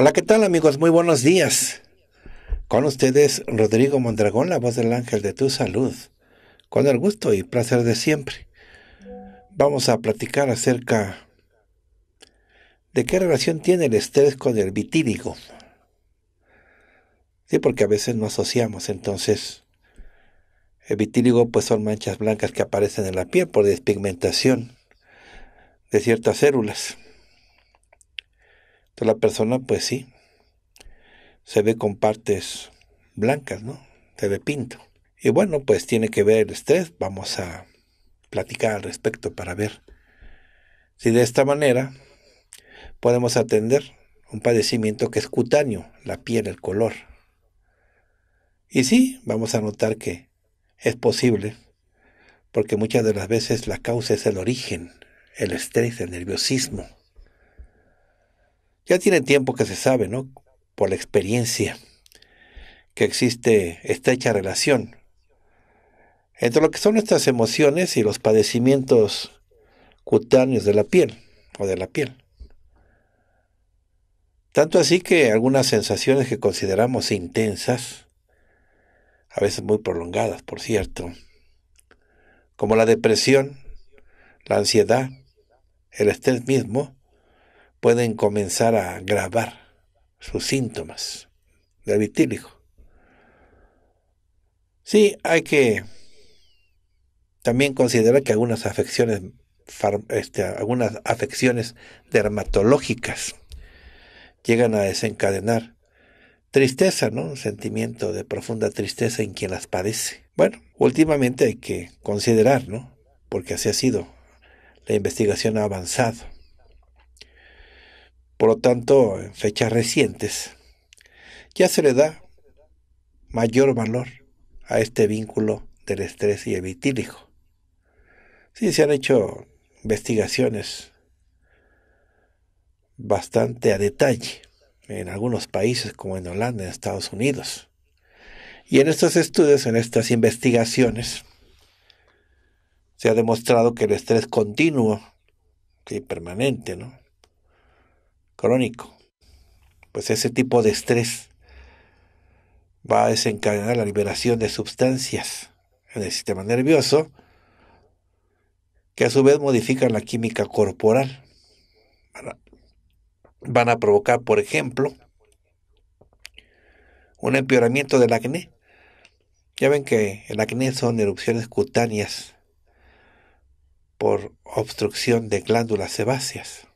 Hola, ¿qué tal amigos? Muy buenos días. Con ustedes Rodrigo Mondragón, la voz del ángel de tu salud, con el gusto y placer de siempre. Vamos a platicar acerca de qué relación tiene el estrés con el vitíligo. Sí, porque a veces no asociamos, entonces el vitíligo pues son manchas blancas que aparecen en la piel por despigmentación de ciertas células. Entonces la persona, pues sí, se ve con partes blancas, ¿no? Se ve pinto. Y bueno, pues tiene que ver el estrés. Vamos a platicar al respecto para ver si de esta manera podemos atender un padecimiento que es cutáneo, la piel, el color. Y sí, vamos a notar que es posible, porque muchas de las veces la causa es el origen, el estrés, el nerviosismo. Ya tiene tiempo que se sabe, ¿no? Por la experiencia, que existe esta hecha relación entre lo que son nuestras emociones y los padecimientos cutáneos de la piel o de la piel. Tanto así que algunas sensaciones que consideramos intensas, a veces muy prolongadas, por cierto, como la depresión, la ansiedad, el estrés mismo, pueden comenzar a grabar sus síntomas del vitíligo. Sí, hay que también considerar que algunas afecciones, este, algunas afecciones dermatológicas llegan a desencadenar tristeza, ¿no? Un sentimiento de profunda tristeza en quien las padece. Bueno, últimamente hay que considerar, ¿no? Porque así ha sido. La investigación ha avanzado. Por lo tanto, en fechas recientes, ya se le da mayor valor a este vínculo del estrés y el vitíligo. Sí, se han hecho investigaciones bastante a detalle en algunos países como en Holanda, en Estados Unidos. Y en estos estudios, en estas investigaciones, se ha demostrado que el estrés continuo y permanente, ¿no? crónico. Pues ese tipo de estrés va a desencadenar la liberación de sustancias en el sistema nervioso que a su vez modifican la química corporal. Van a provocar, por ejemplo, un empeoramiento del acné. Ya ven que el acné son erupciones cutáneas por obstrucción de glándulas sebáceas.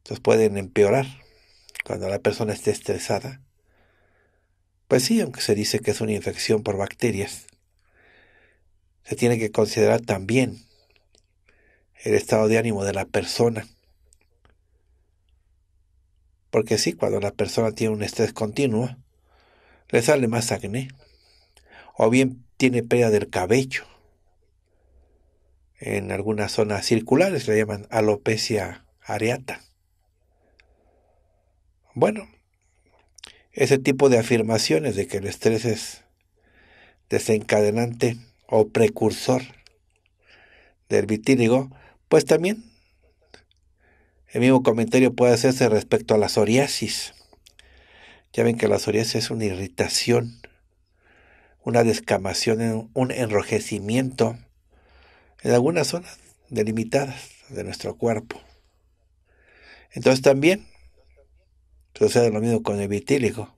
Entonces pueden empeorar cuando la persona esté estresada. Pues sí, aunque se dice que es una infección por bacterias, se tiene que considerar también el estado de ánimo de la persona. Porque sí, cuando la persona tiene un estrés continuo, le sale más acné. O bien tiene pérdida del cabello. En algunas zonas circulares le llaman alopecia areata. Bueno, ese tipo de afirmaciones de que el estrés es desencadenante o precursor del vitíligo, pues también el mismo comentario puede hacerse respecto a la psoriasis. Ya ven que la psoriasis es una irritación, una descamación, un enrojecimiento en algunas zonas delimitadas de nuestro cuerpo. Entonces también Sucede lo mismo con el vitíligo.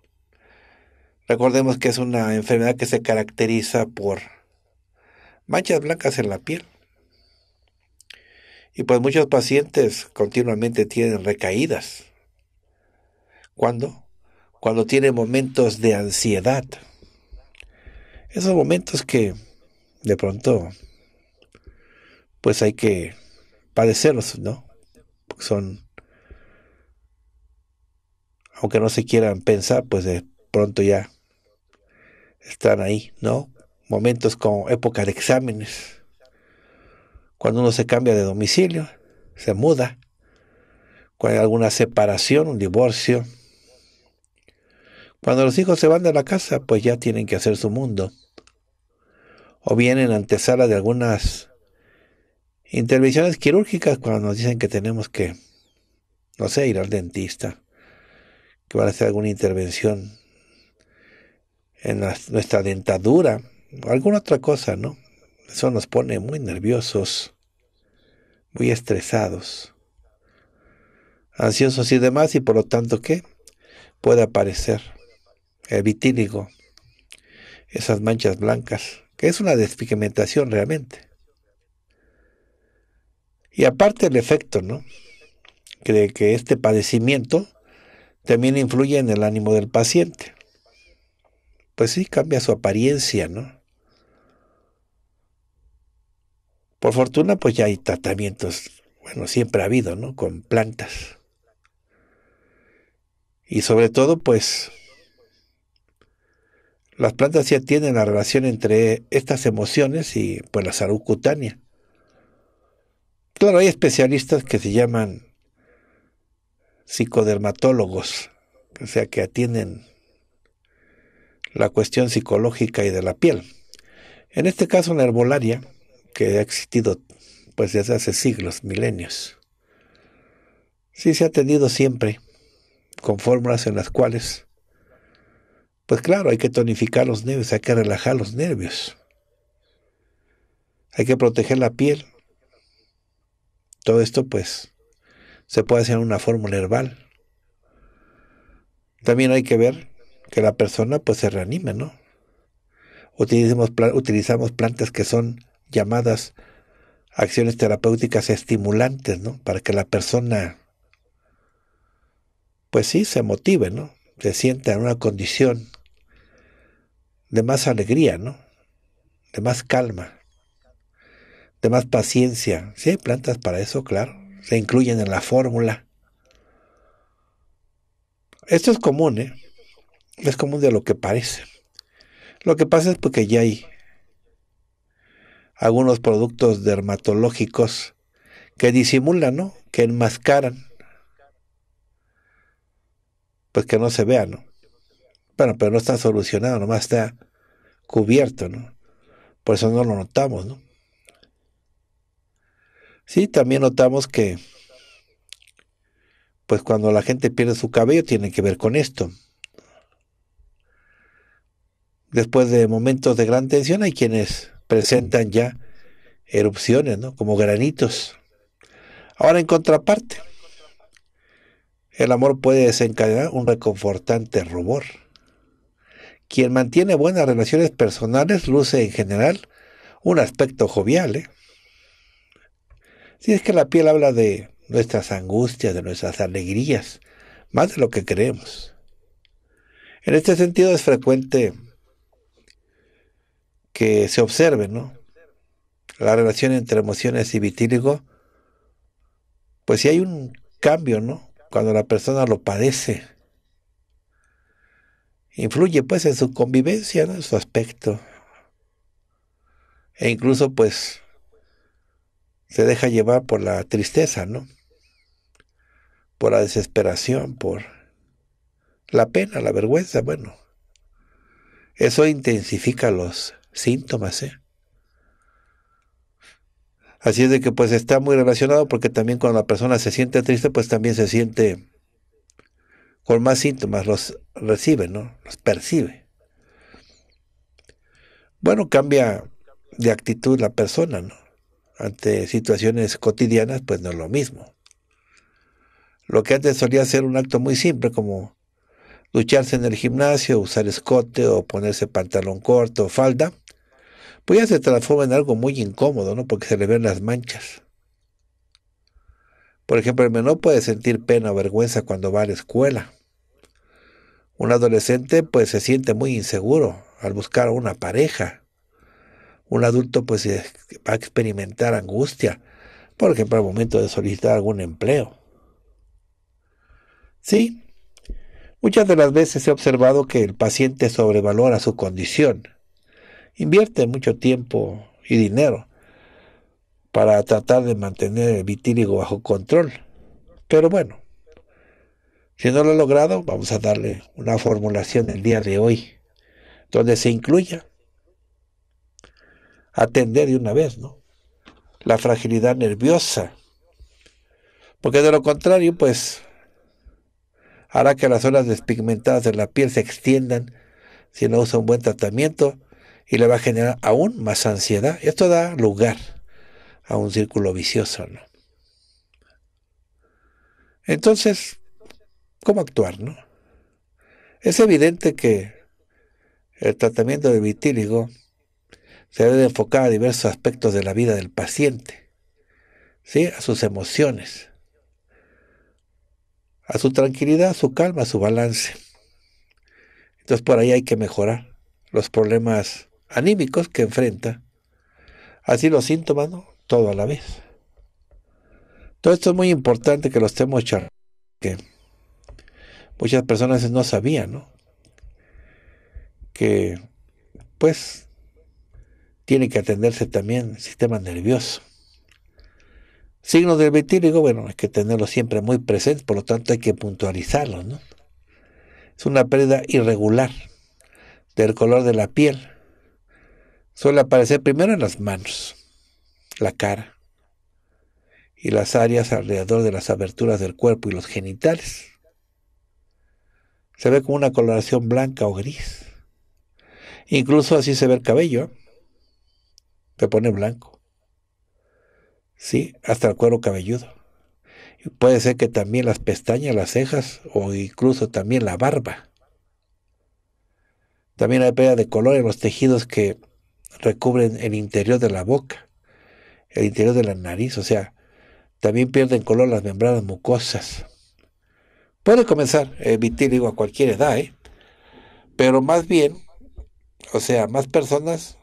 Recordemos que es una enfermedad que se caracteriza por manchas blancas en la piel. Y pues muchos pacientes continuamente tienen recaídas. ¿Cuándo? Cuando tienen momentos de ansiedad. Esos momentos que de pronto pues hay que padecerlos, ¿no? son aunque no se quieran pensar, pues de pronto ya están ahí, ¿no? Momentos como época de exámenes, cuando uno se cambia de domicilio, se muda, cuando hay alguna separación, un divorcio. Cuando los hijos se van de la casa, pues ya tienen que hacer su mundo. O vienen antesala de algunas intervenciones quirúrgicas cuando nos dicen que tenemos que, no sé, ir al dentista que van a hacer alguna intervención en nuestra dentadura, o alguna otra cosa, ¿no? Eso nos pone muy nerviosos, muy estresados, ansiosos y demás, y por lo tanto, ¿qué? Puede aparecer el vitíligo, esas manchas blancas, que es una despigmentación realmente. Y aparte el efecto, ¿no? que este padecimiento también influye en el ánimo del paciente. Pues sí, cambia su apariencia, ¿no? Por fortuna, pues ya hay tratamientos, bueno, siempre ha habido, ¿no? Con plantas. Y sobre todo, pues, las plantas ya tienen la relación entre estas emociones y pues la salud cutánea. Claro, hay especialistas que se llaman psicodermatólogos, o sea, que atienden la cuestión psicológica y de la piel. En este caso, la herbolaria, que ha existido pues desde hace siglos, milenios, sí se ha atendido siempre con fórmulas en las cuales, pues claro, hay que tonificar los nervios, hay que relajar los nervios, hay que proteger la piel. Todo esto pues se puede hacer una fórmula herbal. También hay que ver que la persona pues se reanime, ¿no? Utilizamos, utilizamos plantas que son llamadas acciones terapéuticas estimulantes, ¿no? Para que la persona, pues sí, se motive, ¿no? Se sienta en una condición de más alegría, ¿no? De más calma, de más paciencia. Sí, hay plantas para eso, claro se incluyen en la fórmula. Esto es común, ¿eh? Es común de lo que parece. Lo que pasa es porque ya hay algunos productos dermatológicos que disimulan, ¿no? Que enmascaran. Pues que no se vea, ¿no? Bueno, pero no está solucionado, nomás está cubierto, ¿no? Por eso no lo notamos, ¿no? Sí, también notamos que, pues cuando la gente pierde su cabello, tiene que ver con esto. Después de momentos de gran tensión, hay quienes presentan ya erupciones, ¿no? Como granitos. Ahora en contraparte, el amor puede desencadenar un reconfortante rubor. Quien mantiene buenas relaciones personales luce en general un aspecto jovial, ¿eh? Si es que la piel habla de nuestras angustias, de nuestras alegrías, más de lo que creemos. En este sentido es frecuente que se observe ¿no? la relación entre emociones y vitíligo, pues si hay un cambio, ¿no? Cuando la persona lo padece, influye pues en su convivencia, en su aspecto, e incluso pues se deja llevar por la tristeza, ¿no? Por la desesperación, por la pena, la vergüenza, bueno. Eso intensifica los síntomas, ¿eh? Así es de que pues está muy relacionado porque también cuando la persona se siente triste, pues también se siente con más síntomas, los recibe, ¿no? Los percibe. Bueno, cambia de actitud la persona, ¿no? ante situaciones cotidianas, pues no es lo mismo. Lo que antes solía ser un acto muy simple como lucharse en el gimnasio, usar escote o ponerse pantalón corto o falda, pues ya se transforma en algo muy incómodo, ¿no? Porque se le ven las manchas. Por ejemplo, el menor puede sentir pena o vergüenza cuando va a la escuela. Un adolescente pues se siente muy inseguro al buscar una pareja un adulto pues eh, va a experimentar angustia, por ejemplo, al momento de solicitar algún empleo. Sí, muchas de las veces he observado que el paciente sobrevalora su condición, invierte mucho tiempo y dinero para tratar de mantener el vitíligo bajo control. Pero bueno, si no lo ha logrado, vamos a darle una formulación el día de hoy, donde se incluya atender de una vez, ¿no? La fragilidad nerviosa. Porque de lo contrario, pues, hará que las zonas despigmentadas de la piel se extiendan si no usa un buen tratamiento y le va a generar aún más ansiedad. Y Esto da lugar a un círculo vicioso, ¿no? Entonces, ¿cómo actuar, no? Es evidente que el tratamiento de vitíligo se debe enfocar a diversos aspectos de la vida del paciente, ¿sí? a sus emociones, a su tranquilidad, a su calma, a su balance. Entonces por ahí hay que mejorar los problemas anímicos que enfrenta, así los síntomas, ¿no? todo a la vez. Todo esto es muy importante que lo estemos charlando, que muchas personas no sabían, ¿no? Que pues tiene que atenderse también el sistema nervioso. Signos del vitíligo, bueno, hay que tenerlo siempre muy presentes, por lo tanto hay que puntualizarlos, ¿no? Es una pérdida irregular del color de la piel. Suele aparecer primero en las manos, la cara y las áreas alrededor de las aberturas del cuerpo y los genitales. Se ve con una coloración blanca o gris. Incluso así se ve el cabello. ¿eh? Se pone blanco. Sí, hasta el cuero cabelludo. puede ser que también las pestañas, las cejas o incluso también la barba. También hay pérdida de color en los tejidos que recubren el interior de la boca, el interior de la nariz, o sea, también pierden color las membranas mucosas. Puede comenzar el vitíligo a cualquier edad, ¿eh? pero más bien, o sea, más personas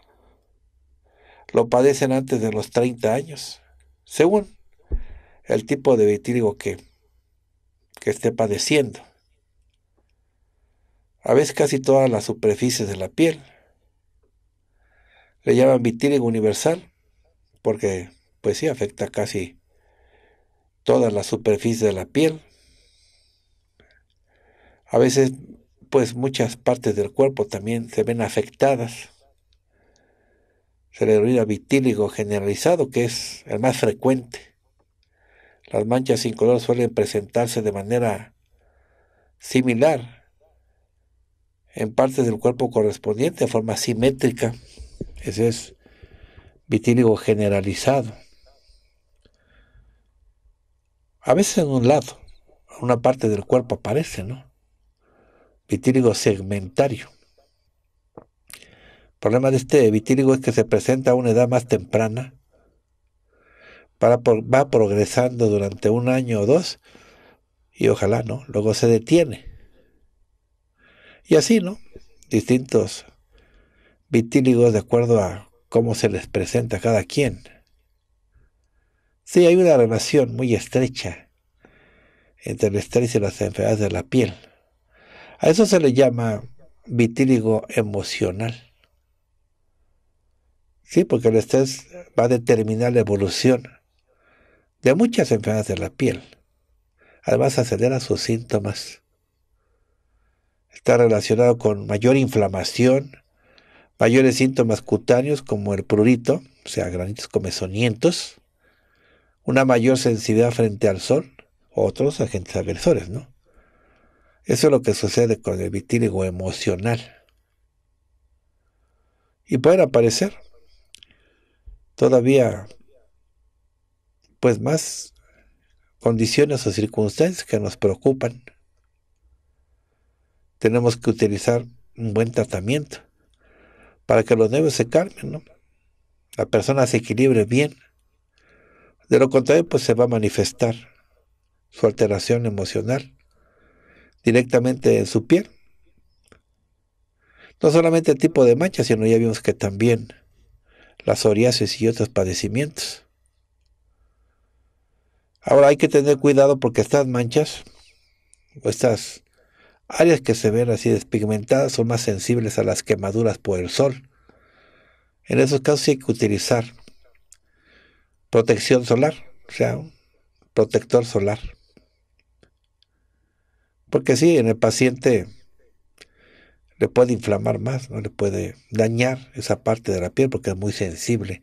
lo padecen antes de los 30 años, según el tipo de vitíligo que, que esté padeciendo. A veces casi todas las superficies de la piel. Le llaman vitíligo universal porque, pues sí, afecta casi toda la superficie de la piel. A veces, pues muchas partes del cuerpo también se ven afectadas el vitíligo generalizado, que es el más frecuente. Las manchas sin color suelen presentarse de manera similar en partes del cuerpo correspondiente, de forma simétrica. Ese es vitíligo generalizado. A veces en un lado, en una parte del cuerpo aparece, ¿no? Vitíligo segmentario. El problema de este vitíligo es que se presenta a una edad más temprana, para, va progresando durante un año o dos y ojalá, ¿no? Luego se detiene. Y así, ¿no? Distintos vitíligos de acuerdo a cómo se les presenta a cada quien. Sí, hay una relación muy estrecha entre el estrés y las enfermedades de la piel. A eso se le llama vitíligo emocional. Sí, porque el estrés va a determinar la evolución de muchas enfermedades de la piel. Además, acelera sus síntomas. Está relacionado con mayor inflamación, mayores síntomas cutáneos como el prurito, o sea, granitos comezonientos, una mayor sensibilidad frente al sol, otros agentes agresores, ¿no? Eso es lo que sucede con el vitíligo emocional. Y pueden aparecer todavía pues más condiciones o circunstancias que nos preocupan. Tenemos que utilizar un buen tratamiento para que los nervios se calmen, ¿no? La persona se equilibre bien. De lo contrario, pues se va a manifestar su alteración emocional directamente en su piel. No solamente el tipo de mancha, sino ya vimos que también la psoriasis y otros padecimientos. Ahora hay que tener cuidado porque estas manchas o estas áreas que se ven así despigmentadas son más sensibles a las quemaduras por el sol. En esos casos hay que utilizar protección solar, o sea, protector solar. Porque si en el paciente le puede inflamar más, no le puede dañar esa parte de la piel porque es muy sensible,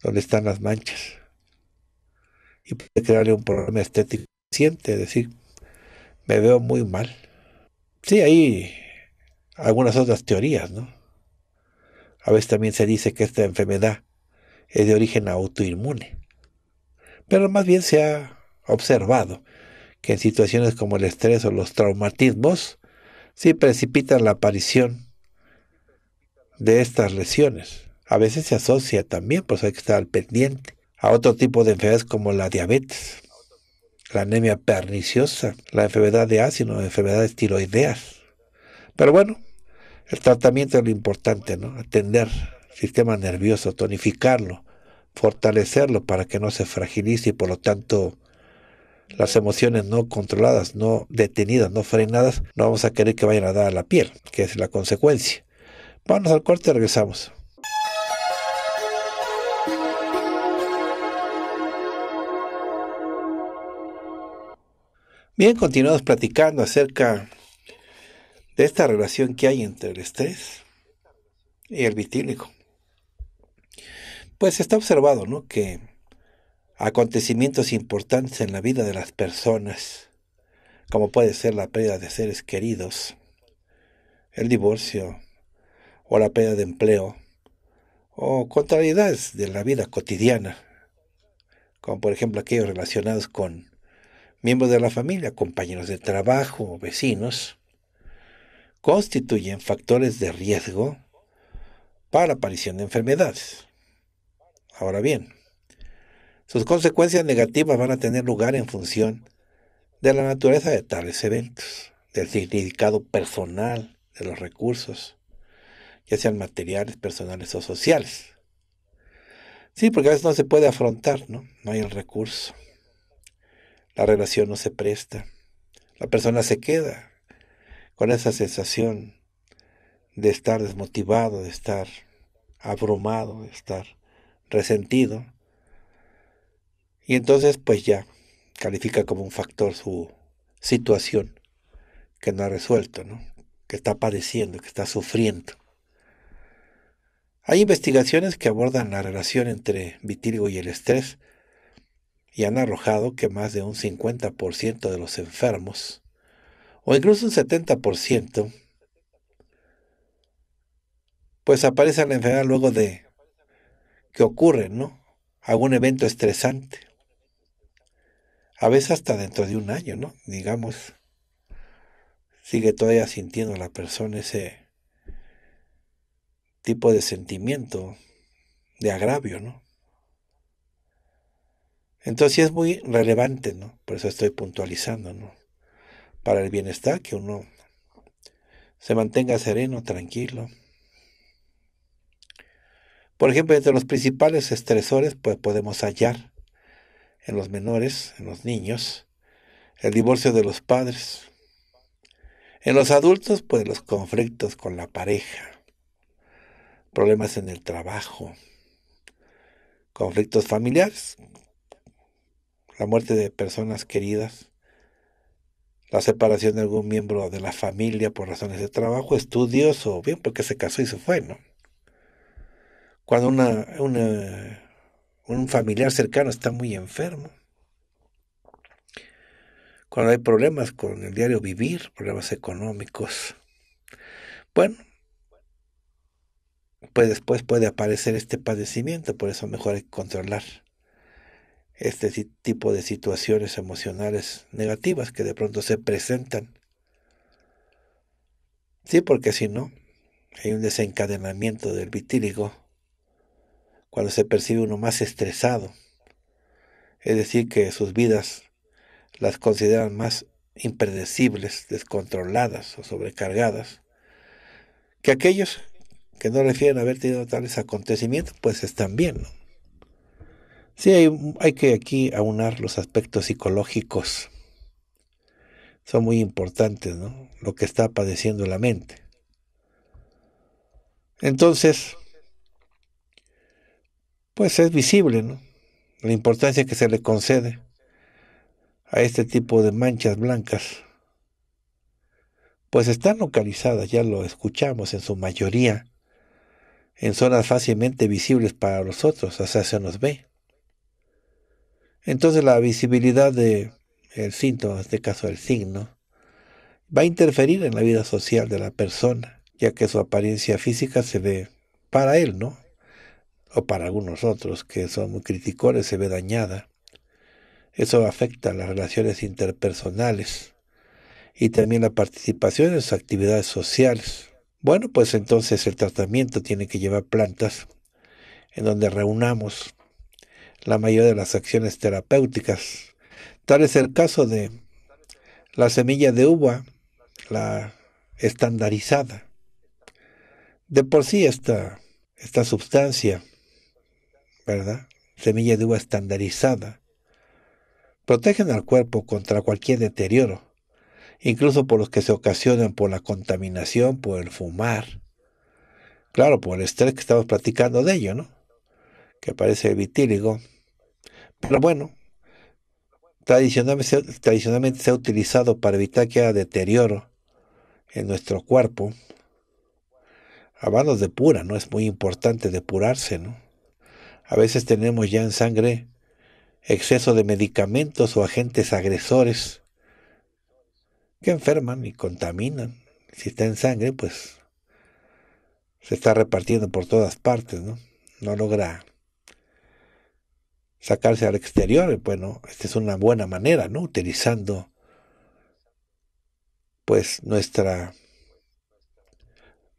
donde están las manchas. Y puede crearle un problema estético siente, es decir, me veo muy mal. Sí, hay algunas otras teorías, ¿no? A veces también se dice que esta enfermedad es de origen autoinmune. Pero más bien se ha observado que en situaciones como el estrés o los traumatismos, sí precipita la aparición de estas lesiones. A veces se asocia también, pues hay que estar al pendiente, a otro tipo de enfermedades como la diabetes, la anemia perniciosa, la enfermedad de ácido, enfermedades tiroideas. Pero bueno, el tratamiento es lo importante, ¿no? Atender el sistema nervioso, tonificarlo, fortalecerlo para que no se fragilice y por lo tanto las emociones no controladas, no detenidas, no frenadas, no vamos a querer que vayan a dar a la piel, que es la consecuencia. Vamos al corte y regresamos. Bien, continuamos platicando acerca de esta relación que hay entre el estrés y el vitílico. Pues está observado, ¿no? Que acontecimientos importantes en la vida de las personas, como puede ser la pérdida de seres queridos, el divorcio o la pérdida de empleo, o contrariedades de la vida cotidiana, como por ejemplo aquellos relacionados con miembros de la familia, compañeros de trabajo, o vecinos, constituyen factores de riesgo para la aparición de enfermedades. Ahora bien, sus consecuencias negativas van a tener lugar en función de la naturaleza de tales eventos, del significado personal de los recursos, ya sean materiales, personales o sociales. Sí, porque a veces no se puede afrontar, ¿no? No hay el recurso. La relación no se presta. La persona se queda con esa sensación de estar desmotivado, de estar abrumado, de estar resentido. Y entonces pues ya califica como un factor su situación que no ha resuelto, ¿no? que está padeciendo, que está sufriendo. Hay investigaciones que abordan la relación entre vitíligo y el estrés y han arrojado que más de un 50% de los enfermos, o incluso un 70%, pues aparece en la enfermedad luego de que ocurre, ¿no? Algún evento estresante a veces hasta dentro de un año, ¿no? Digamos, sigue todavía sintiendo la persona ese tipo de sentimiento de agravio, ¿no? Entonces es muy relevante, ¿no? Por eso estoy puntualizando, ¿no? Para el bienestar, que uno se mantenga sereno, tranquilo. Por ejemplo, entre los principales estresores, pues podemos hallar en los menores, en los niños, el divorcio de los padres. En los adultos, pues los conflictos con la pareja, problemas en el trabajo, conflictos familiares, la muerte de personas queridas, la separación de algún miembro de la familia por razones de trabajo, estudios o bien porque se casó y se fue, ¿no? Cuando una, una un familiar cercano está muy enfermo. Cuando hay problemas con el diario vivir, problemas económicos. Bueno, pues después puede aparecer este padecimiento, por eso mejor hay que controlar este tipo de situaciones emocionales negativas que de pronto se presentan. Sí, porque si no, hay un desencadenamiento del vitíligo cuando se percibe uno más estresado, es decir, que sus vidas las consideran más impredecibles, descontroladas o sobrecargadas, que aquellos que no refieren haber tenido tales acontecimientos, pues están bien. Sí, hay, hay que aquí aunar los aspectos psicológicos. Son muy importantes, ¿no? Lo que está padeciendo la mente. Entonces, pues es visible ¿no? la importancia que se le concede a este tipo de manchas blancas, pues están localizadas, ya lo escuchamos en su mayoría, en zonas fácilmente visibles para los otros, o sea, se nos ve. Entonces la visibilidad de síntoma, en este caso el signo, va a interferir en la vida social de la persona, ya que su apariencia física se ve para él, ¿no? o para algunos otros que son muy criticores, se ve dañada. Eso afecta las relaciones interpersonales y también la participación en sus actividades sociales. Bueno, pues entonces el tratamiento tiene que llevar plantas en donde reunamos la mayoría de las acciones terapéuticas. Tal es el caso de la semilla de uva, la estandarizada. De por sí esta, esta sustancia ¿verdad? Semilla de uva estandarizada. Protegen al cuerpo contra cualquier deterioro, incluso por los que se ocasionan por la contaminación, por el fumar. Claro, por el estrés que estamos platicando de ello, ¿no? Que parece vitíligo. Pero bueno, tradicionalmente, tradicionalmente se ha utilizado para evitar que haya deterioro en nuestro cuerpo. Hablando de pura, ¿no? Es muy importante depurarse, ¿no? A veces tenemos ya en sangre exceso de medicamentos o agentes agresores que enferman y contaminan. Si está en sangre, pues se está repartiendo por todas partes, ¿no? No logra sacarse al exterior. Bueno, esta es una buena manera, ¿no? Utilizando pues nuestra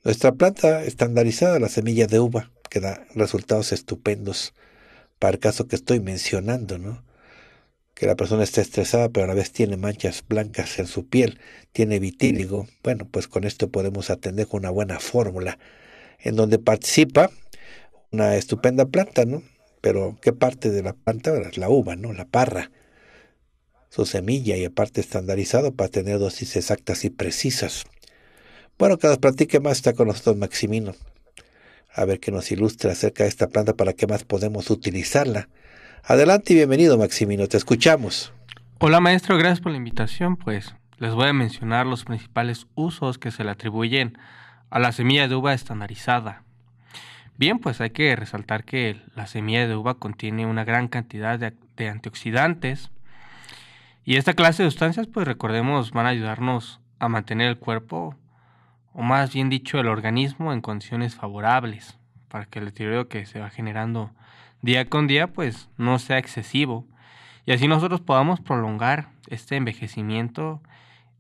nuestra planta estandarizada, la semilla de uva que da resultados estupendos para el caso que estoy mencionando, ¿no? Que la persona está estresada, pero a la vez tiene manchas blancas en su piel, tiene vitíligo. Bueno, pues con esto podemos atender con una buena fórmula, en donde participa una estupenda planta, ¿no? Pero ¿qué parte de la planta? La uva, ¿no? La parra su semilla y aparte estandarizado para tener dosis exactas y precisas. Bueno, que nos platique más está con nosotros Maximino a ver qué nos ilustra acerca de esta planta, para qué más podemos utilizarla. Adelante y bienvenido, Maximino, te escuchamos. Hola, maestro, gracias por la invitación. Pues les voy a mencionar los principales usos que se le atribuyen a la semilla de uva estandarizada. Bien, pues hay que resaltar que la semilla de uva contiene una gran cantidad de, de antioxidantes y esta clase de sustancias, pues recordemos, van a ayudarnos a mantener el cuerpo o más bien dicho, el organismo en condiciones favorables, para que el deterioro que se va generando día con día, pues no sea excesivo. Y así nosotros podamos prolongar este envejecimiento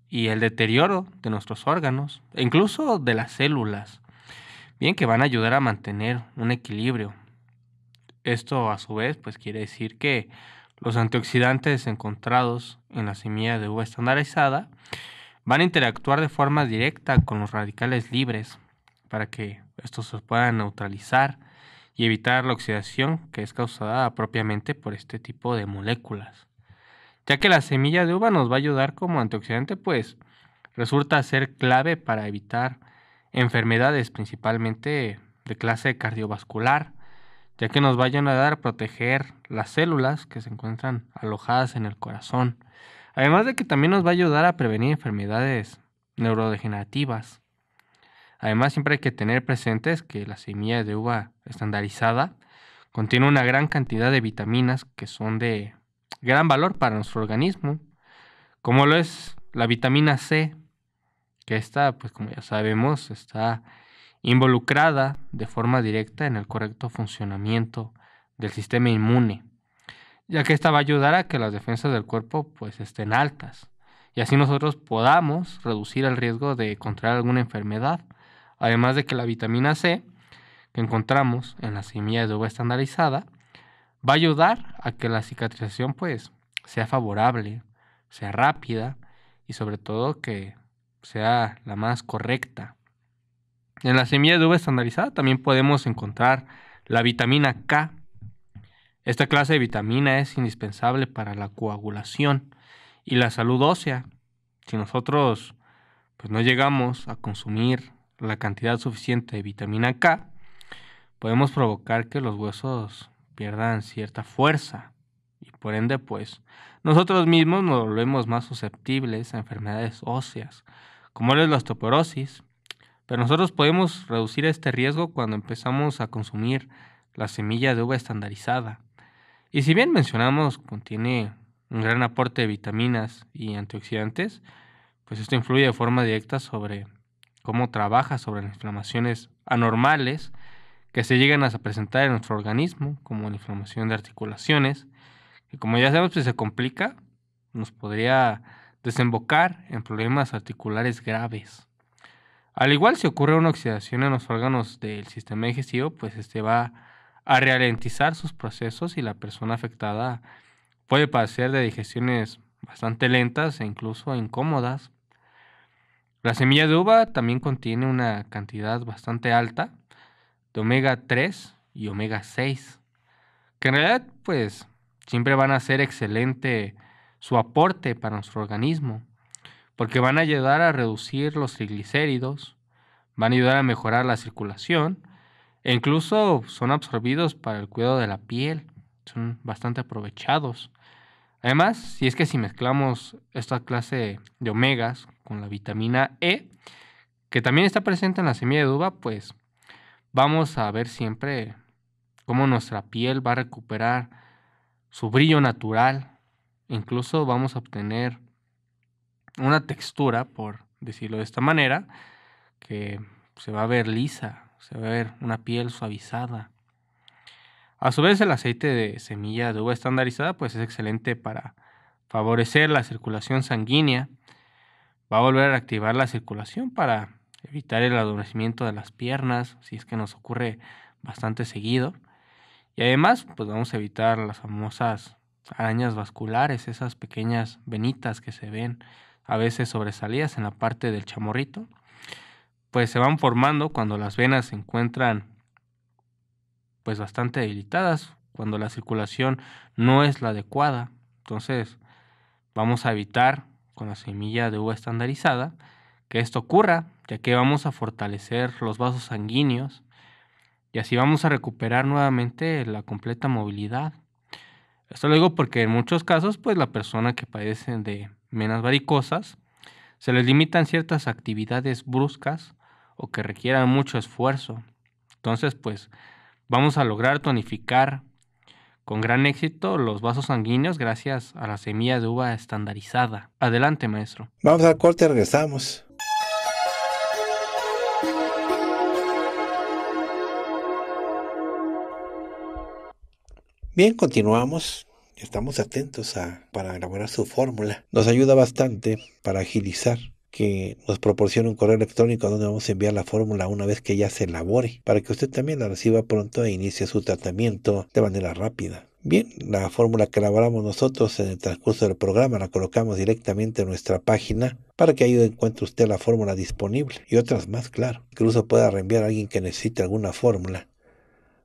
y el deterioro de nuestros órganos, e incluso de las células, bien que van a ayudar a mantener un equilibrio. Esto a su vez, pues quiere decir que los antioxidantes encontrados en la semilla de uva estandarizada, van a interactuar de forma directa con los radicales libres para que estos se puedan neutralizar y evitar la oxidación que es causada propiamente por este tipo de moléculas. Ya que la semilla de uva nos va a ayudar como antioxidante, pues resulta ser clave para evitar enfermedades principalmente de clase cardiovascular, ya que nos va a ayudar a proteger las células que se encuentran alojadas en el corazón. Además de que también nos va a ayudar a prevenir enfermedades neurodegenerativas. Además, siempre hay que tener presentes que la semilla de uva estandarizada contiene una gran cantidad de vitaminas que son de gran valor para nuestro organismo, como lo es la vitamina C, que está, pues como ya sabemos, está involucrada de forma directa en el correcto funcionamiento del sistema inmune ya que esta va a ayudar a que las defensas del cuerpo pues estén altas y así nosotros podamos reducir el riesgo de contraer alguna enfermedad, además de que la vitamina C que encontramos en la semilla de uva estandarizada va a ayudar a que la cicatrización pues sea favorable, sea rápida y sobre todo que sea la más correcta. En la semilla de uva estandarizada también podemos encontrar la vitamina K, esta clase de vitamina es indispensable para la coagulación y la salud ósea. Si nosotros pues, no llegamos a consumir la cantidad suficiente de vitamina K, podemos provocar que los huesos pierdan cierta fuerza y por ende pues nosotros mismos nos volvemos más susceptibles a enfermedades óseas, como es la osteoporosis, pero nosotros podemos reducir este riesgo cuando empezamos a consumir la semilla de uva estandarizada, y si bien mencionamos contiene un gran aporte de vitaminas y antioxidantes, pues esto influye de forma directa sobre cómo trabaja sobre las inflamaciones anormales que se llegan a presentar en nuestro organismo, como la inflamación de articulaciones, que como ya sabemos, pues se complica, nos podría desembocar en problemas articulares graves. Al igual si ocurre una oxidación en los órganos del sistema digestivo, pues este va a ralentizar sus procesos y la persona afectada puede padecer de digestiones bastante lentas e incluso incómodas. La semilla de uva también contiene una cantidad bastante alta de omega 3 y omega 6, que en realidad pues siempre van a ser excelente su aporte para nuestro organismo, porque van a ayudar a reducir los triglicéridos, van a ayudar a mejorar la circulación, incluso son absorbidos para el cuidado de la piel, son bastante aprovechados. Además, si es que si mezclamos esta clase de omegas con la vitamina E, que también está presente en la semilla de uva, pues vamos a ver siempre cómo nuestra piel va a recuperar su brillo natural. Incluso vamos a obtener una textura, por decirlo de esta manera, que se va a ver lisa, se va a ver una piel suavizada. A su vez, el aceite de semilla de uva estandarizada pues es excelente para favorecer la circulación sanguínea. Va a volver a activar la circulación para evitar el adormecimiento de las piernas, si es que nos ocurre bastante seguido. Y además, pues vamos a evitar las famosas arañas vasculares, esas pequeñas venitas que se ven a veces sobresalidas en la parte del chamorrito pues se van formando cuando las venas se encuentran pues bastante debilitadas, cuando la circulación no es la adecuada. Entonces, vamos a evitar con la semilla de uva estandarizada que esto ocurra, ya que vamos a fortalecer los vasos sanguíneos y así vamos a recuperar nuevamente la completa movilidad. Esto lo digo porque en muchos casos, pues la persona que padece de venas varicosas, se les limitan ciertas actividades bruscas que requieran mucho esfuerzo. Entonces, pues vamos a lograr tonificar con gran éxito los vasos sanguíneos gracias a la semilla de uva estandarizada. Adelante, maestro. Vamos al corte, regresamos. Bien, continuamos. Estamos atentos a, para elaborar su fórmula. Nos ayuda bastante para agilizar que nos proporcione un correo electrónico donde vamos a enviar la fórmula una vez que ya se elabore, para que usted también la reciba pronto e inicie su tratamiento de manera rápida. Bien, la fórmula que elaboramos nosotros en el transcurso del programa la colocamos directamente en nuestra página para que ahí encuentre usted la fórmula disponible y otras más, claro. Incluso pueda reenviar a alguien que necesite alguna fórmula,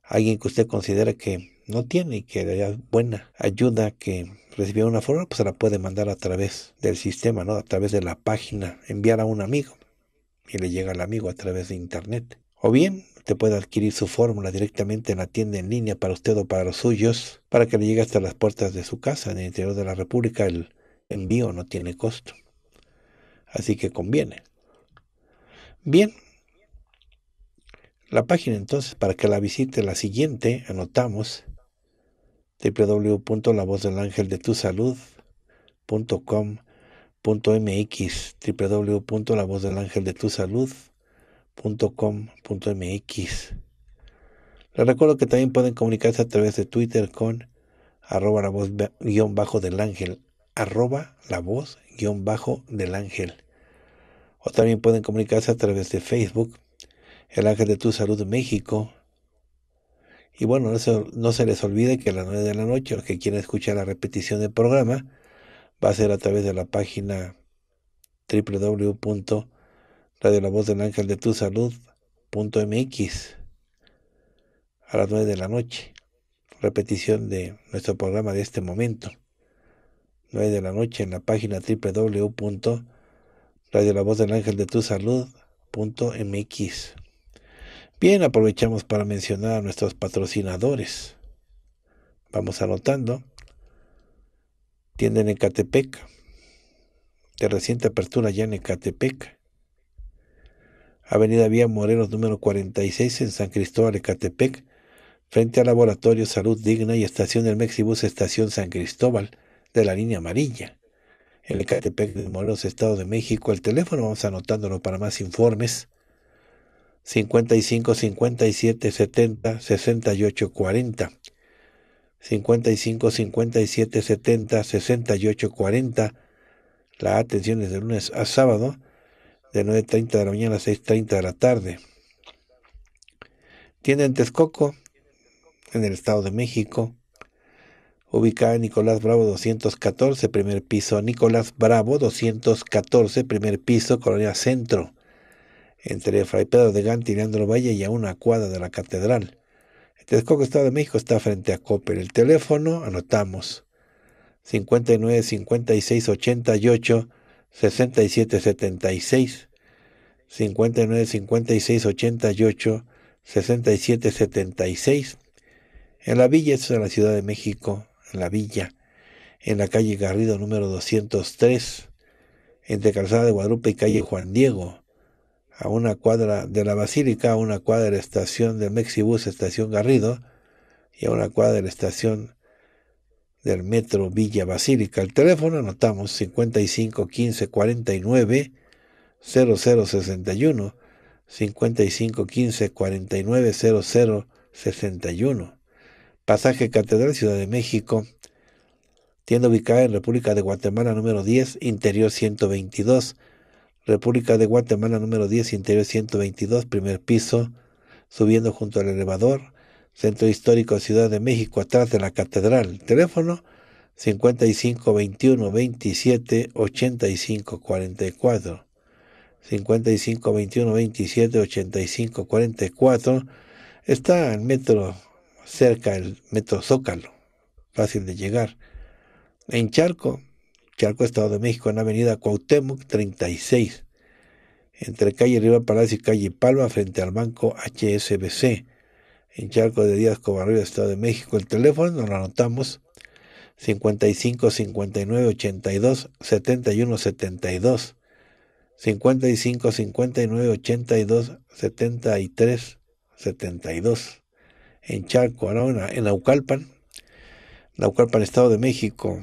alguien que usted considera que no tiene y que le da buena ayuda que recibió una fórmula, pues se la puede mandar a través del sistema, ¿no? A través de la página, enviar a un amigo y le llega al amigo a través de internet. O bien te puede adquirir su fórmula directamente en la tienda en línea para usted o para los suyos, para que le llegue hasta las puertas de su casa en el interior de la República. El envío no tiene costo. Así que conviene. Bien. La página entonces para que la visite la siguiente, anotamos www.lavozdelangeldetusalud.com.mx www.lavozdelangeldetusalud.com.mx Les recuerdo que también pueden comunicarse a través de Twitter con arroba la voz guión bajo del ángel arroba la voz guión bajo del ángel o también pueden comunicarse a través de Facebook El Ángel de Tu Salud México y bueno, no se, no se les olvide que a las 9 de la noche, los que quieran escuchar la repetición del programa, va a ser a través de la página www.radiolavozdelangeldetusalud.mx a las 9 de la noche. Repetición de nuestro programa de este momento. 9 de la noche en la página www.radiolavozdelangeldetusalud.mx. Bien, aprovechamos para mencionar a nuestros patrocinadores. Vamos anotando. Tienda en Ecatepec. De reciente apertura ya en Ecatepec. Avenida Vía Morelos número 46 en San Cristóbal, Ecatepec, frente al Laboratorio Salud Digna y Estación del Mexibus Estación San Cristóbal de la línea amarilla. En Ecatepec de Morelos, Estado de México, el teléfono vamos anotándolo para más informes 55 57 70 68 40. 55 57 70 68 40. La atención es de lunes a sábado, de 9.30 de la mañana a 6.30 de la tarde. Tiene en Texcoco, en el Estado de México, ubicada en Nicolás Bravo 214, primer piso. Nicolás Bravo 214, primer piso, Colonia Centro entre Fray Pedro de Gante y Leandro Valle y a una cuadra de la catedral. El Texcoco, Estado de México, está frente a Copper. El teléfono, anotamos, 59 56 88 67 76. 59 56 88 67 76. En la villa, esto es en la Ciudad de México, en la villa, en la calle Garrido número 203, entre Calzada de Guadalupe y calle Juan Diego, a una cuadra de la Basílica, a una cuadra de la estación del Mexibus, estación Garrido, y a una cuadra de la estación del metro Villa Basílica. El teléfono anotamos 55 15 49 Pasaje Catedral Ciudad de México. Tienda ubicada en República de Guatemala número 10, interior 122 República de Guatemala número 10, interior 122, primer piso, subiendo junto al elevador, Centro Histórico Ciudad de México, atrás de la Catedral. Teléfono 55 21 27 85 44. 55 21 27 85 44. Está el metro cerca, el metro Zócalo, fácil de llegar. En Charco, Charco, Estado de México, en avenida Cuauhtémoc 36, entre calle Riva Palacio y calle Palma, frente al banco HSBC, en Charco de Díaz Cobarriba, Estado de México. El teléfono nos lo anotamos 55 59 82 71 72 55 59 82 73 72 en Charco, ahora en Naucalpan, Naucalpan, Estado de México.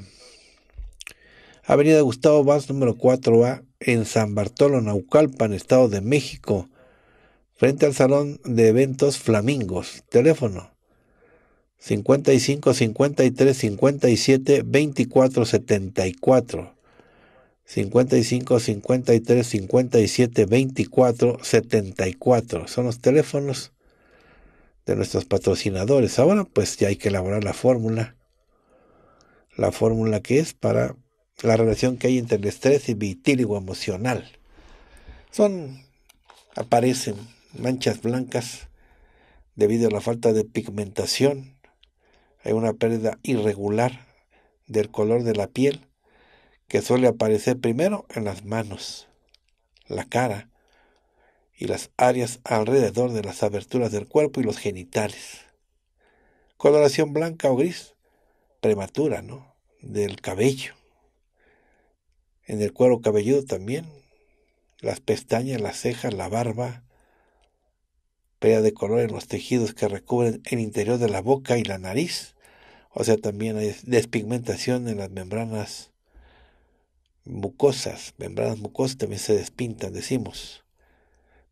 Avenida Gustavo Vaz número 4A en San Bartolo, Naucalpan, Estado de México, frente al Salón de Eventos Flamingos. Teléfono 55 53 57 24 74. 55 53 57 24 74. Son los teléfonos de nuestros patrocinadores. Ahora pues ya hay que elaborar la fórmula. La fórmula que es para la relación que hay entre el estrés y vitíligo emocional. Son, aparecen manchas blancas debido a la falta de pigmentación, hay una pérdida irregular del color de la piel que suele aparecer primero en las manos, la cara y las áreas alrededor de las aberturas del cuerpo y los genitales. Coloración blanca o gris, prematura, ¿no? Del cabello en el cuero cabelludo también, las pestañas, las cejas, la barba, pelea de color en los tejidos que recubren el interior de la boca y la nariz, o sea, también hay despigmentación en las membranas mucosas, membranas mucosas también se despintan, decimos.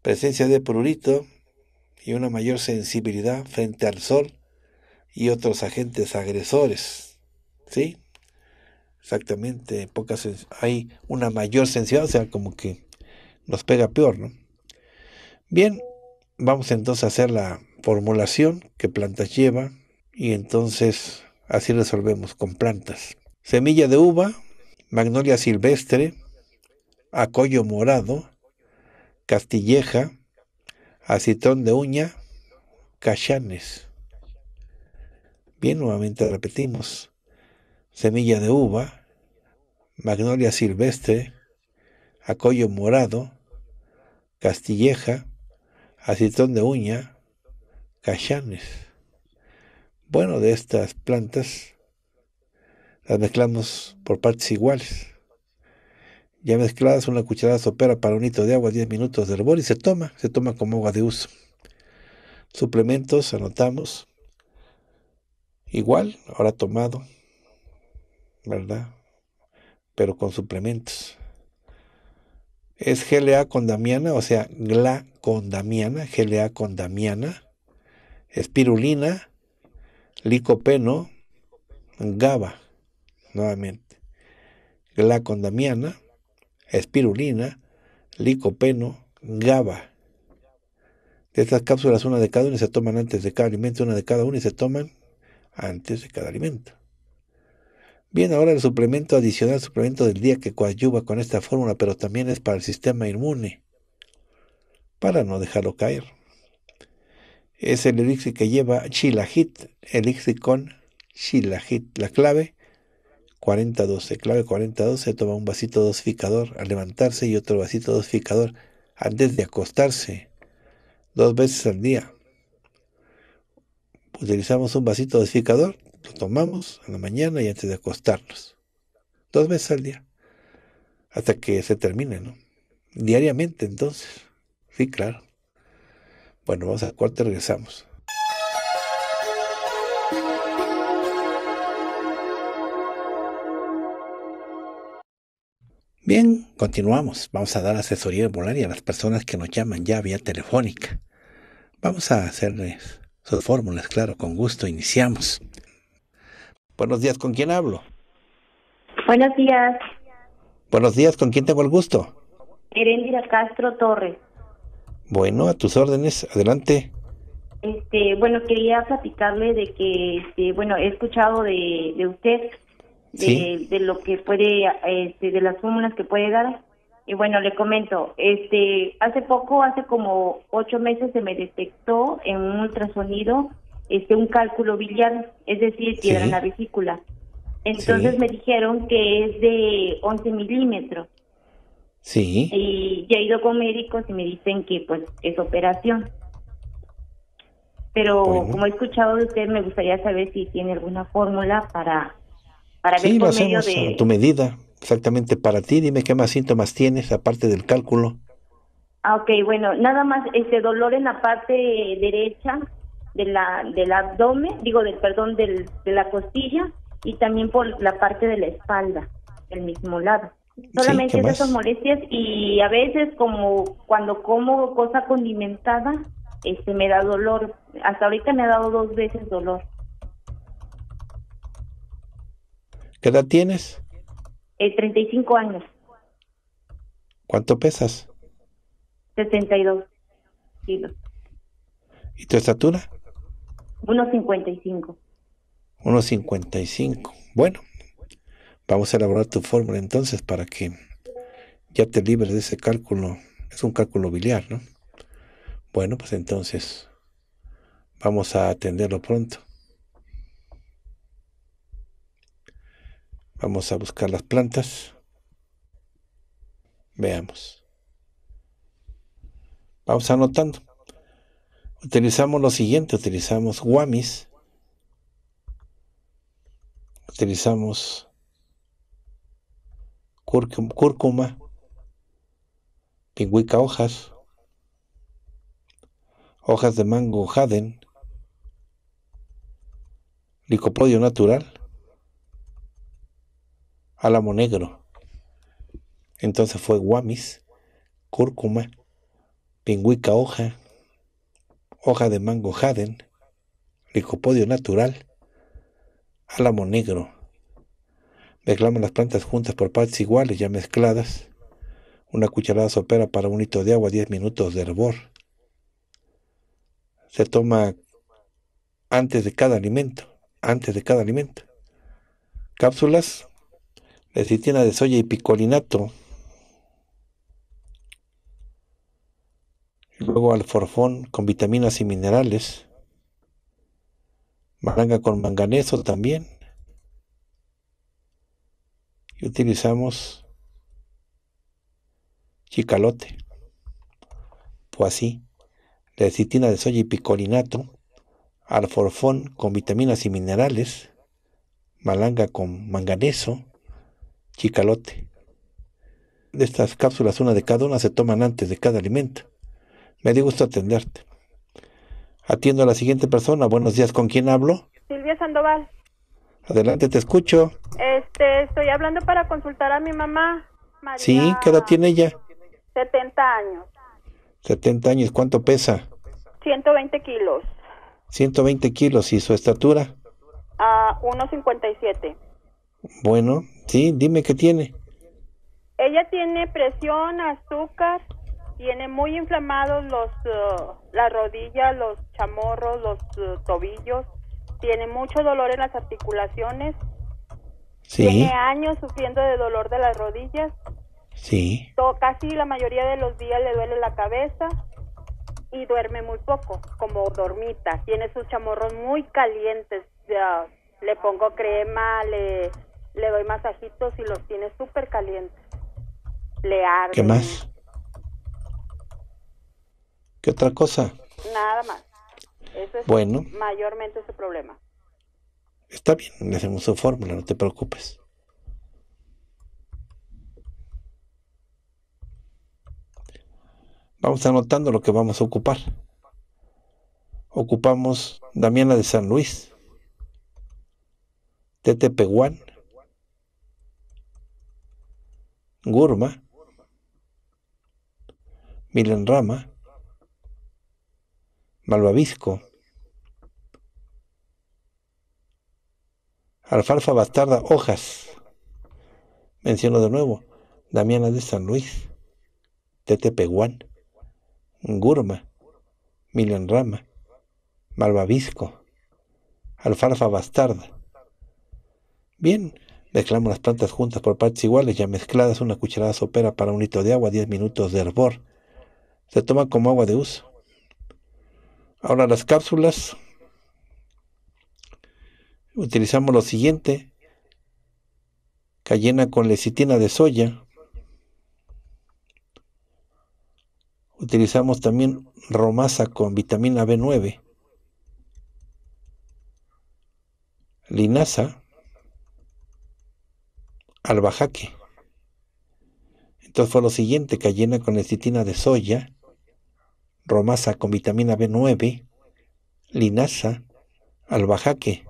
Presencia de prurito y una mayor sensibilidad frente al sol y otros agentes agresores. ¿Sí? exactamente, hay una mayor sensibilidad, o sea, como que nos pega peor, ¿no? Bien, vamos entonces a hacer la formulación que plantas lleva y entonces así resolvemos con plantas. Semilla de uva, magnolia silvestre, acollo morado, castilleja, acitrón de uña, cachanes. Bien, nuevamente repetimos semilla de uva, magnolia silvestre, acollo morado, castilleja, acetón de uña, cachanes. Bueno, de estas plantas las mezclamos por partes iguales. Ya mezcladas una cucharada sopera para un hito de agua, 10 minutos de hervor y se toma, se toma como agua de uso. Suplementos, anotamos. Igual, ahora tomado, ¿verdad? Pero con suplementos. Es GLA con damiana, o sea, GLA con damiana, GLA con damiana, espirulina, licopeno, GABA, nuevamente. GLA con damiana, espirulina, licopeno, GABA. De estas cápsulas, una de cada una se toman antes de cada alimento, una de cada una y se toman antes de cada alimento. Bien, ahora el suplemento adicional, suplemento del día que coadyuva con esta fórmula, pero también es para el sistema inmune, para no dejarlo caer. Es el elixir que lleva chilajit, elixir con chilajit. La clave 4012, clave 4012, toma un vasito dosificador al levantarse y otro vasito dosificador antes de acostarse, dos veces al día. Utilizamos un vasito dosificador, lo tomamos en la mañana y antes de acostarnos. Dos veces al día. Hasta que se termine, ¿no? Diariamente, entonces. Sí, claro. Bueno, vamos al cuarto y regresamos. Bien, continuamos. Vamos a dar asesoría herbolaria a las personas que nos llaman ya vía telefónica. Vamos a hacerles sus fórmulas, claro, con gusto. Iniciamos. Buenos días, ¿con quién hablo? Buenos días. Buenos días, ¿con quién tengo el gusto? Herendira Castro Torres. Bueno, a tus órdenes, adelante. Este, bueno, quería platicarle de que, este, bueno, he escuchado de, usted, de, lo que puede, este, de las fórmulas que puede dar. Y bueno, le comento, este, hace poco, hace como ocho meses se me detectó en un ultrasonido este un cálculo biliar, es decir, piedra en la vesícula. Entonces me dijeron que es de 11 milímetros. Sí. Y ya he ido con médicos y me dicen que pues es operación. Pero como he escuchado de usted, me gustaría saber si tiene alguna fórmula para, para sí, ver medio de... tu medida, exactamente para ti. Dime qué más síntomas tienes aparte del cálculo. Ah, ok, bueno, nada más este dolor en la parte derecha de la, del abdomen, digo, del perdón, de la costilla y también por la parte de la espalda, el mismo lado. Solamente esas esas molestias y a veces como cuando como cosa condimentada, este me da dolor. Hasta ahorita me ha dado dos veces dolor. ¿Qué edad tienes? 35 eh, años. ¿Cuánto pesas? 72 kilos. ¿Y tu estatura? 1.55. 1.55. Bueno, vamos a elaborar tu fórmula entonces para que ya te libres de ese cálculo. Es un cálculo biliar, ¿no? Bueno, pues entonces vamos a atenderlo pronto. Vamos a buscar las plantas. Veamos. Vamos anotando utilizamos lo siguiente, utilizamos guamis, utilizamos cúrcuma, pingüica hojas, hojas de mango jaden, licopodio natural, álamo negro. Entonces fue guamis, cúrcuma, pingüica hoja, hoja de mango jaden, licopodio natural, álamo negro. Mezclamos las plantas juntas por partes iguales ya mezcladas. Una cucharada sopera para un hito de agua, 10 minutos de hervor. Se toma antes de cada alimento, antes de cada alimento. Cápsulas, lecitina de soya y picolinato, luego alforfón con vitaminas y minerales, malanga con manganeso también, y utilizamos chicalote, pues así, lecitina de soya y picolinato, alforfón con vitaminas y minerales, malanga con manganeso, chicalote. De estas cápsulas, una de cada una se toman antes de cada alimento. Me dio gusto atenderte. Atiendo a la siguiente persona. Buenos días, ¿con quién hablo? Silvia Sandoval. Adelante, te escucho. Este, estoy hablando para consultar a mi mamá. Sí, ¿qué edad tiene ella? 70 años. 70 años, ¿cuánto pesa? 120 kilos. 120 kilos, ¿y su estatura? Ah, a 1,57. Bueno, sí, dime qué tiene. Ella tiene presión, azúcar, tiene muy inflamados los uh, las rodillas, los chamorros, los uh, tobillos, tiene mucho dolor en las articulaciones. Sí. Tiene años sufriendo de dolor de las rodillas. Sí. casi la mayoría de los días le duele la cabeza y duerme muy poco, como dormita. Tiene sus chamorros muy calientes. Ya, le pongo crema, le, le doy masajitos y los tiene súper calientes. Le arde. ¿Qué más? ¿Qué otra cosa? Nada más. Eso es bueno. mayormente su problema. Está bien, le hacemos su fórmula, no te preocupes. Vamos anotando lo que vamos a ocupar. Ocupamos Damiana de San Luis, Tetepehuán, Gurma, Milenrama, malvavisco, alfalfa bastarda, hojas. Menciono de nuevo, Damiana de San Luis, Tetepehuán, Gurma, Milenrama, Malvavisco, alfalfa bastarda. Bien, mezclamos las plantas juntas por partes iguales, ya mezcladas una cucharada sopera para un litro de agua, 10 minutos de hervor. Se toma como agua de uso. Ahora las cápsulas. Utilizamos lo siguiente. Cayena con lecitina de soya. Utilizamos también romasa con vitamina B9. Linaza. Albajaque. Entonces fue lo siguiente, cayena con lecitina de soya, romasa con vitamina B9, linaza, albajaque.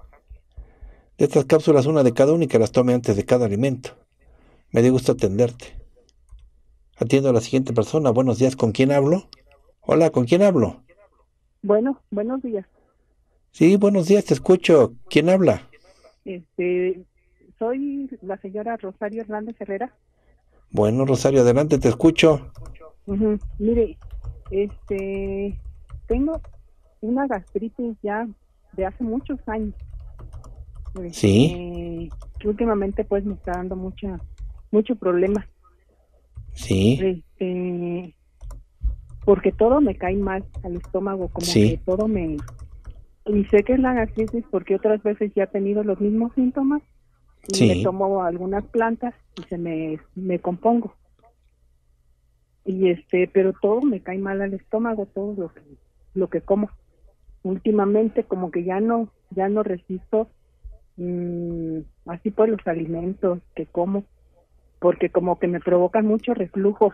De estas cápsulas, una de cada una y que las tome antes de cada alimento. Me dio gusto atenderte. Atiendo a la siguiente persona. Buenos días, ¿con quién hablo? Hola, ¿con quién hablo? Bueno, buenos días. Sí, buenos días, te escucho. ¿Quién habla? Este, soy la señora Rosario Hernández Herrera. Bueno, Rosario, adelante, te escucho. Mire, este, tengo una gastritis ya de hace muchos años. Este, sí. últimamente pues me está dando mucha, mucho problema. Sí. Este, porque todo me cae mal al estómago, como que todo me... Y sé que es la gastritis porque otras veces ya he tenido los mismos síntomas y me tomo algunas plantas y se me, me compongo y este pero todo me cae mal al estómago todo lo que lo que como últimamente como que ya no ya no resisto mm, así por los alimentos que como porque como que me provocan mucho reflujo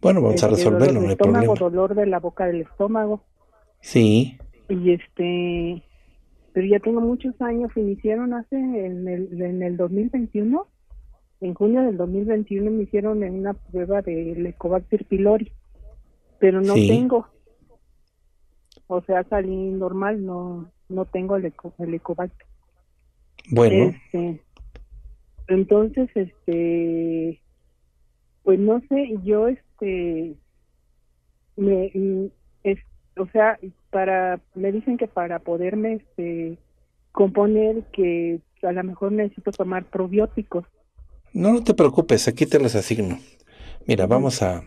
bueno vamos a este, resolverlo dolor estómago, dolor de la boca del estómago sí y este pero ya tengo muchos años iniciaron hace en el en el 2021 en junio del 2021 me hicieron una prueba de Lecobacter pylori, pero no tengo. O sea, salí normal, no no tengo el, eco, Ecobacter. Bueno. Este, entonces, este pues no sé, yo este me mm, es, o sea, para me dicen que para poderme este componer que a lo mejor necesito tomar probióticos no, no te preocupes, aquí te las asigno. Mira, vamos a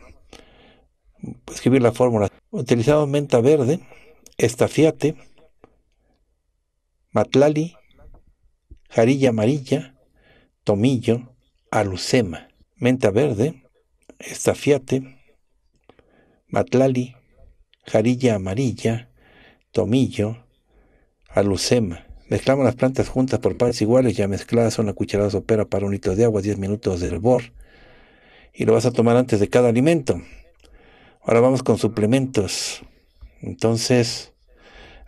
escribir la fórmula. Utilizado menta verde, estafiate, matlali, jarilla amarilla, tomillo, alucema. Menta verde, estafiate, matlali, jarilla amarilla, tomillo, alucema. Mezclamos las plantas juntas por partes iguales, ya mezcladas una cucharada sopera para un litro de agua, 10 minutos de hervor. Y lo vas a tomar antes de cada alimento. Ahora vamos con suplementos. Entonces,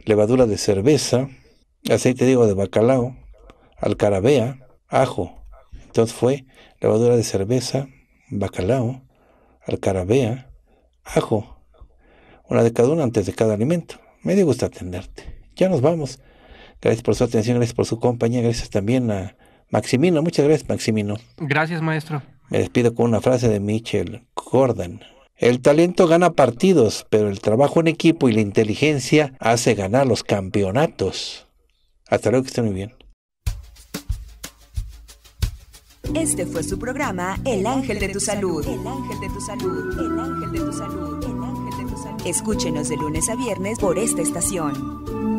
levadura de cerveza, aceite de de bacalao, alcarabea, ajo. Entonces fue levadura de cerveza, bacalao, alcarabea, ajo. Una de cada una antes de cada alimento. Me gusta atenderte. Ya nos vamos. Gracias por su atención, gracias por su compañía, gracias también a Maximino. Muchas gracias, Maximino. Gracias, maestro. Me despido con una frase de Mitchell Gordon. El talento gana partidos, pero el trabajo en equipo y la inteligencia hace ganar los campeonatos. Hasta luego, que estén muy bien. Este fue su programa El Ángel de tu Salud. El Ángel de tu Salud. El Ángel de tu Salud. El Ángel de tu Salud. Escúchenos de lunes a viernes por esta estación.